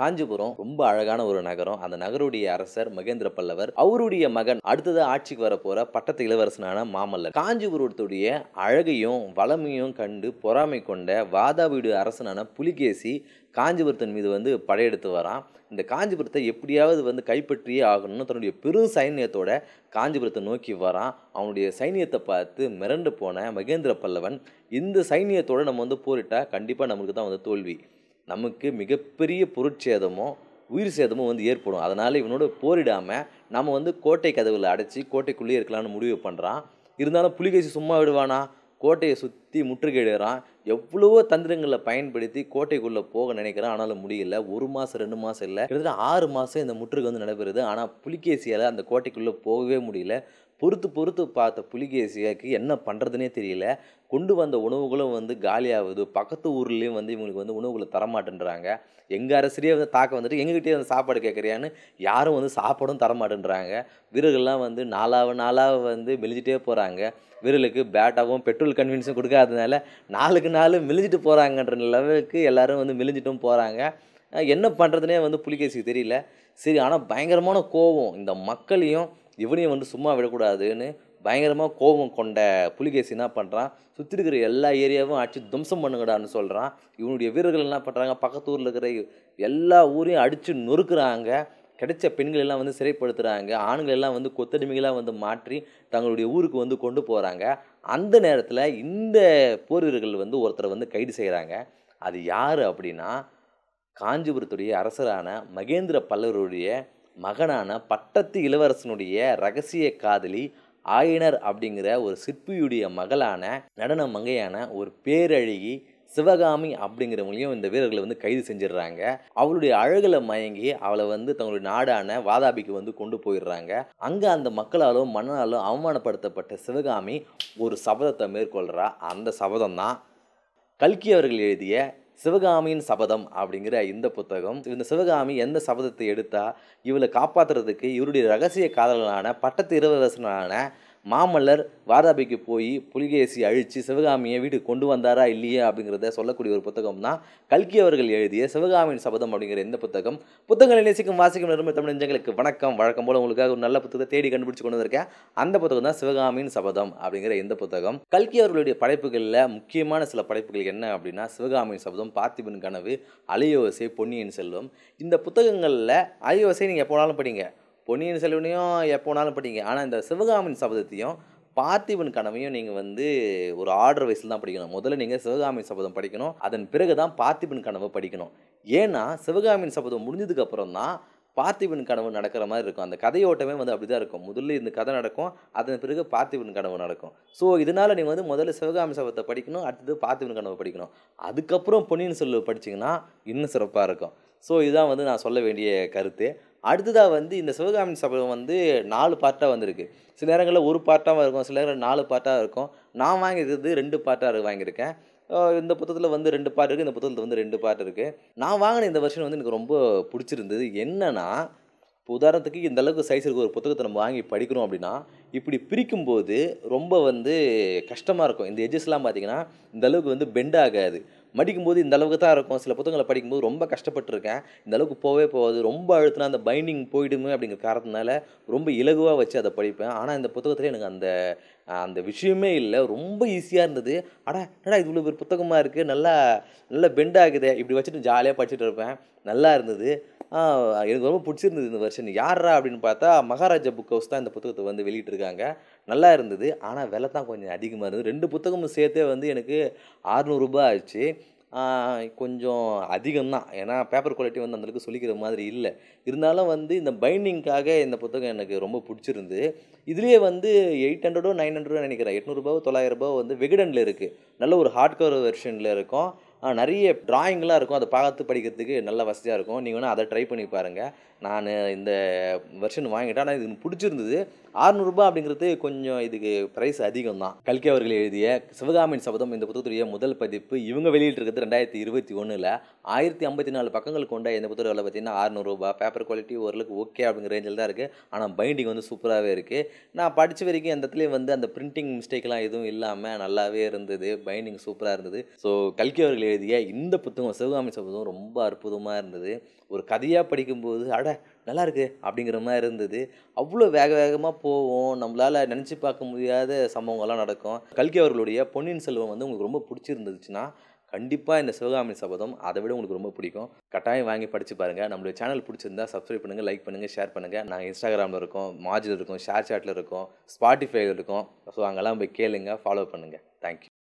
காஞ்சிபுரம் ரொம்ப அழகான ஒரு நகரம் அந்த நகருடைய அரசர் மகேந்திர பல்லவர் அவருடைய மகன் அடுத்ததாக ஆட்சிக்கு வரப்போகிற பட்டத்து இளவரசனான மாமல்லர் காஞ்சிபுரத்துடைய அழகையும் வளமையும் கண்டு பொறாமை கொண்ட வாதாவீடு அரசனான புலிகேசி காஞ்சிபுரத்தின் மீது வந்து படையெடுத்து வரான் இந்த காஞ்சிபுரத்தை எப்படியாவது வந்து கைப்பற்றியே ஆகணும்னு தன்னுடைய பெரும் சைன்யத்தோட காஞ்சிபுரத்தை நோக்கி வரான் அவனுடைய சைனியத்தை பார்த்து மிரண்டு போன மகேந்திர பல்லவன் இந்த சைன்யத்தோடு நம்ம வந்து போரிட்டால் கண்டிப்பாக நம்மளுக்கு தான் வந்து தோல்வி நமக்கு மிகப்பெரிய பொருட்சேதமோ உயிர் சேதமும் வந்து ஏற்படும் அதனால் இவனோட போரிடாமல் நம்ம வந்து கோட்டை கதவில் அடைச்சி கோட்டைக்குள்ளேயே இருக்கலாம்னு முடிவு பண்ணுறான் இருந்தாலும் புலிகேசி சும்மா விடுவானா கோட்டையை சுற்றி முற்றுகையிடுறான் எவ்வளவோ தந்திரங்களை பயன்படுத்தி கோட்டைக்குள்ளே போக நினைக்கிறான் ஆனாலும் முடியல ஒரு மாதம் ரெண்டு மாதம் இல்லை கிட்டத்தட்ட ஆறு மாதம் இந்த முற்றுகை வந்து நடைபெறுது ஆனால் புலிகேசியால் அந்த கோட்டைக்குள்ளே போகவே முடியல பொறுத்து பொறுத்து பார்த்த புலிகேசியாக்கு என்ன பண்ணுறதுனே தெரியல கொண்டு வந்த உணவுகளும் வந்து காலியாகுது பக்கத்து ஊர்லேயும் வந்து இவங்களுக்கு வந்து உணவுகளை தரமாட்டேன்றாங்க எங்கள் அரசியே வந்து தாக்க வந்துட்டு எங்ககிட்டயே வந்து சாப்பாடு கேட்குறியான்னு யாரும் வந்து சாப்பாடும் தரமாட்டேன்றாங்க வீரர்கள்லாம் வந்து நாளாக நாளாக வந்து மெலிஞ்சிட்டே போகிறாங்க விரலுக்கு பேட்டாகவும் பெட்ரோல் கன்வீனியன்ஸும் கொடுக்காதனால நாளுக்கு நாள் மிழிஞ்சிட்டு போகிறாங்கன்ற லெவலுக்கு எல்லோரும் வந்து மிழிஞ்சிட்டும் போகிறாங்க என்ன பண்ணுறதுனே வந்து புலிகேசிக்கு தெரியல சரி ஆனால் பயங்கரமான கோபம் இந்த மக்களையும் இவனையும் வந்து சும்மா விடக்கூடாதுன்னு பயங்கரமாக கோபம் கொண்ட புலிகேசி என்ன பண்ணுறான் சுற்றி இருக்கிற எல்லா ஏரியாவும் அடித்து துவம்சம் பண்ணுங்கடான்னு சொல்கிறான் இவனுடைய வீரர்கள் என்ன பண்ணுறாங்க பக்கத்து ஊரில் இருக்கிற எல்லா ஊரையும் அடித்து நொறுக்குறாங்க கிடைச்ச பெண்கள் எல்லாம் வந்து சிறைப்படுத்துகிறாங்க ஆண்கள் எல்லாம் வந்து கொத்தடிமைகளாக வந்து மாற்றி தங்களுடைய ஊருக்கு வந்து கொண்டு போகிறாங்க அந்த நேரத்தில் இந்த போர் வீரர்கள் வந்து ஒருத்தரை வந்து கைது செய்கிறாங்க அது யார் அப்படின்னா காஞ்சிபுரத்துடைய அரசரான மகேந்திர பல்லவருடைய மகனான பட்டத்து இளவரசனுடைய ரகசிய காதலி ஆயினர் அப்படிங்கிற ஒரு சிற்பியுடைய மகளான நடன மங்கையான ஒரு பேரழகி சிவகாமி அப்படிங்கிறவங்களையும் இந்த வீரர்களை வந்து கைது செஞ்சிடுறாங்க அவளுடைய அழகில் மயங்கி அவளை வந்து தங்களுடைய நாடான வாதாபிக்கு வந்து கொண்டு போயிடுறாங்க அங்கே அந்த மக்களாலும் மன்னனாலும் அவமானப்படுத்தப்பட்ட சிவகாமி ஒரு சபதத்தை மேற்கொள்கிறா அந்த சபதம் தான் கல்கி அவர்கள் எழுதிய சிவகாமியின் சபதம் அப்படிங்கிற இந்த புத்தகம் இந்த சிவகாமி எந்த சபதத்தை எடுத்தால் இவளை காப்பாற்றுறதுக்கு இவருடைய ரகசிய காதலனான பட்டத்து இரவரசனான மாமல்லர் வாதாபிக்கு போய் புலிகேசி அழித்து சிவகாமியை வீடு கொண்டு வந்தாரா இல்லையா அப்படிங்கிறத சொல்லக்கூடிய ஒரு புத்தகம் தான் கல்கி அவர்கள் எழுதிய சிவகாமியின் சபதம் அப்படிங்கிற இந்த புத்தகம் புத்தகங்களை நேசிக்கும் வாசிக்கும் நிறுவன தமிழ் நெஞ்சங்களுக்கு வணக்கம் வழக்கம் போல் உங்களுக்காக ஒரு நல்ல புத்தகத்தை தேடி கண்டுபிடிச்சு கொண்டு வந்திருக்கேன் அந்த புத்தகம் தான் சிவகாமியின் சபதம் அப்படிங்கிற இந்த புத்தகம் கல்கி அவர்களுடைய படைப்புகளில் முக்கியமான சில படைப்புகள் என்ன அப்படின்னா சிவகாமியின் சபதம் பார்த்திபின் கனவு அலியோசை பொன்னியின் செல்வம் இந்த புத்தகங்களில் அலியோசை நீங்கள் எப்போனாலும் படிங்க பொன்னியின் செல்வனையும் எப்போனாலும் படிங்க ஆனால் இந்த சிவகாமின் சபதத்தையும் பார்த்திபன் கனவையும் நீங்கள் வந்து ஒரு ஆர்டர் வயசில் தான் படிக்கணும் முதல்ல நீங்கள் சிவகாமின் சபதம் படிக்கணும் அதன் பிறகு தான் பார்த்திபன் கனவு படிக்கணும் ஏன்னா சிவகாமியின் சபதம் முடிஞ்சதுக்கப்புறம் தான் பார்த்திபன் கனவு நடக்கிற மாதிரி இருக்கும் அந்த கதையோட்டமே வந்து அப்படி தான் இருக்கும் முதல்ல இந்த கதை நடக்கும் அதன் பிறகு பார்த்திபன் கனவு நடக்கும் ஸோ இதனால் நீங்கள் வந்து முதல்ல சிவகாமி சபத்தை படிக்கணும் அடுத்தது பார்த்திபன் கனவு படிக்கணும் அதுக்கப்புறம் பொன்னியின் செல்வ படிச்சிங்கன்னா இன்னும் சிறப்பாக இருக்கும் ஸோ இதுதான் வந்து நான் சொல்ல வேண்டிய கருத்து அடுத்ததாக வந்து இந்த சிவகாமி சபதம் வந்து நாலு பார்ட்டாக வந்திருக்கு சில நேரங்களில் ஒரு பார்ட்டாகவும் இருக்கும் சில நேரங்களில் நாலு பார்ட்டாக இருக்கும் நான் வாங்கியிருக்கிறது ரெண்டு பார்ட்டாக வாங்கியிருக்கேன் இந்த புத்தகத்தில் வந்து ரெண்டு பார்ட் இருக்குது இந்த புத்தகத்தில் வந்து ரெண்டு பார்ட் இருக்குது நான் வாங்கின இந்த வருஷன் வந்து எனக்கு ரொம்ப பிடிச்சிருந்தது என்னென்னா இப்போ உதாரணத்துக்கு இந்த அளவுக்கு சைஸ் இருக்க ஒரு புத்தகத்தை நம்ம வாங்கி படிக்கிறோம் அப்படின்னா இப்படி பிரிக்கும்போது ரொம்ப வந்து கஷ்டமாக இருக்கும் இந்த எஜஸ்லாம் பார்த்திங்கன்னா இந்த அளவுக்கு வந்து பெண்ட் ஆகாது மடிக்கும்போது இந்த அளவுக்கு தான் இருக்கும் சில புத்தகங்களை படிக்கும்போது ரொம்ப கஷ்டப்பட்டுருக்கேன் இந்த அளவுக்கு போவே போகாது ரொம்ப அழுத்தினா அந்த பைண்டிங் போயிடுமே அப்படிங்கிற காரணத்தினால ரொம்ப இலகுவாக வச்சு அதை படிப்பேன் ஆனால் இந்த புத்தகத்தில் எனக்கு அந்த அந்த விஷயமே இல்லை ரொம்ப ஈஸியாக இருந்தது அடா என்னடா இது இவ்வளோ பெரிய புத்தகமாக இருக்குது நல்லா நல்லா பெண்ட் ஆகுது இப்படி வச்சுட்டு ஜாலியாக படிச்சுட்டு இருப்பேன் நல்லா இருந்தது எனக்கு ரொம்ப பிடிச்சிருந்தது இந்த வருஷன் யாரா அப்படின்னு பார்த்தா மகாராஜா புக் ஹவுஸ் தான் இந்த புத்தகத்தை வந்து வெளியிட்டிருக்காங்க எழுதியிருக்காங்க நல்லா இருந்தது ஆனால் விலை தான் கொஞ்சம் அதிகமாக இருந்தது ரெண்டு புத்தகமும் சேர்த்தே வந்து எனக்கு ஆறுநூறுபா ஆச்சு கொஞ்சம் அதிகம்தான் ஏன்னா பேப்பர் குவாலிட்டி வந்து அந்தளவுக்கு சொல்லிக்கிற மாதிரி இல்லை இருந்தாலும் வந்து இந்த பைண்டிங்க்காக இந்த புத்தகம் எனக்கு ரொம்ப பிடிச்சிருந்து இதுலேயே வந்து எயிட் ஹண்ட்ரடோ நைன் ஹண்ட்ரடோ நினைக்கிறேன் எட்நூறுபாவோ தொள்ளாயிரரூபாவோ வந்து விகடனில் இருக்குது நல்ல ஒரு ஹார்ட் கவர் வெர்ஷனில் இருக்கும் நிறைய டிராயிங்லாம் இருக்கும் அதை பார்த்து படிக்கிறதுக்கு நல்ல வசதியாக இருக்கும் நீங்கள் வேணால் அதை ட்ரை பண்ணி பாருங்கள் நான் இந்த வெர்ஷன் வாங்கிட்டேன் ஆனால் இது பிடிச்சிருந்தது ஆறுநூறுபா அப்படிங்கிறது கொஞ்சம் இதுக்கு ப்ரைஸ் அதிகம் தான் கல்கி அவர்கள் எழுதிய சிவகாமியின் சபதம் இந்த புத்தகத்துடைய முதல் பதிப்பு இவங்க வெளியிட்டிருக்கிறது ரெண்டாயிரத்தி இருபத்தி ஒன்றில் ஆயிரத்தி ஐம்பத்தி நாலு பக்கங்கள் கொண்ட இந்த புத்தகத்தில் பார்த்தீங்கன்னா ஆறுநூறுபா பேப்பர் குவாலிட்டி ஓரளவுக்கு ஓகே அப்படிங்கிற ரேஞ்சில் தான் இருக்குது ஆனால் பைண்டிங் வந்து சூப்பராகவே இருக்குது நான் படித்த வரைக்கும் அந்த இடத்துலேயும் வந்து அந்த பிரிண்டிங் மிஸ்டேக்லாம் எதுவும் இல்லாமல் நல்லாவே இருந்தது பைண்டிங் சூப்பராக இருந்தது ஸோ கல்கி அவர்கள் எழுதிய இந்த புத்தகம் சிவகாமி சபதம் ரொம்ப அற்புதமாக இருந்தது ஒரு கதையாக படிக்கும்போது அட நல்லா இருக்குது அப்படிங்கிற மாதிரி இருந்தது அவ்வளோ வேக வேகமாக போவோம் நம்மளால் நினச்சி பார்க்க முடியாத சம்பவங்கள்லாம் நடக்கும் கல்கி அவர்களுடைய பொன்னியின் செல்வம் வந்து உங்களுக்கு ரொம்ப பிடிச்சிருந்துச்சுன்னா கண்டிப்பாக இந்த சிவகாமி சபதம் அதை விட உங்களுக்கு ரொம்ப பிடிக்கும் கட்டாயம் வாங்கி படித்து பாருங்கள் நம்மளுடைய சேனல் பிடிச்சிருந்தா சப்ஸ்கிரைப் பண்ணுங்கள் லைக் பண்ணுங்கள் ஷேர் பண்ணுங்கள் நாங்கள் இன்ஸ்டாகிராமில் இருக்கோம் மாஜில் இருக்கோம் ஷேர் சாட்டில் இருக்கோம் ஸ்பாட்டிஃபைல இருக்கோம் ஸோ அங்கெல்லாம் போய் கேளுங்க ஃபாலோ பண்ணுங்கள் தேங்க்யூ